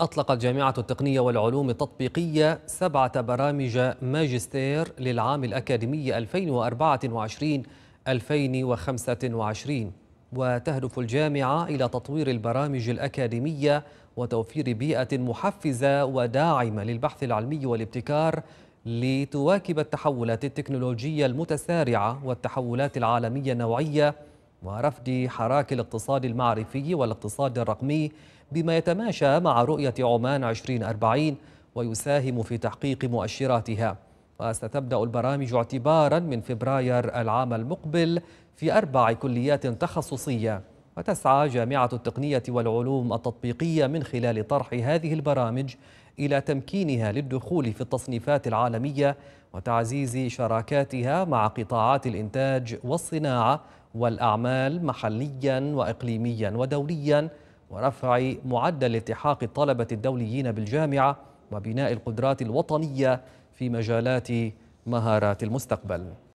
أطلقت جامعة التقنية والعلوم التطبيقية سبعة برامج ماجستير للعام الأكاديمي 2024 2025 وتهدف الجامعة إلى تطوير البرامج الأكاديمية وتوفير بيئة محفزة وداعمة للبحث العلمي والابتكار لتواكب التحولات التكنولوجية المتسارعة والتحولات العالمية النوعية ورفد حراك الاقتصاد المعرفي والاقتصاد الرقمي بما يتماشى مع رؤية عمان 2040 ويساهم في تحقيق مؤشراتها وستبدأ البرامج اعتبارا من فبراير العام المقبل في أربع كليات تخصصية وتسعى جامعة التقنية والعلوم التطبيقية من خلال طرح هذه البرامج إلى تمكينها للدخول في التصنيفات العالمية وتعزيز شراكاتها مع قطاعات الإنتاج والصناعة والأعمال محليا وإقليميا ودوليا ورفع معدل التحاق الطلبة الدوليين بالجامعة وبناء القدرات الوطنية في مجالات مهارات المستقبل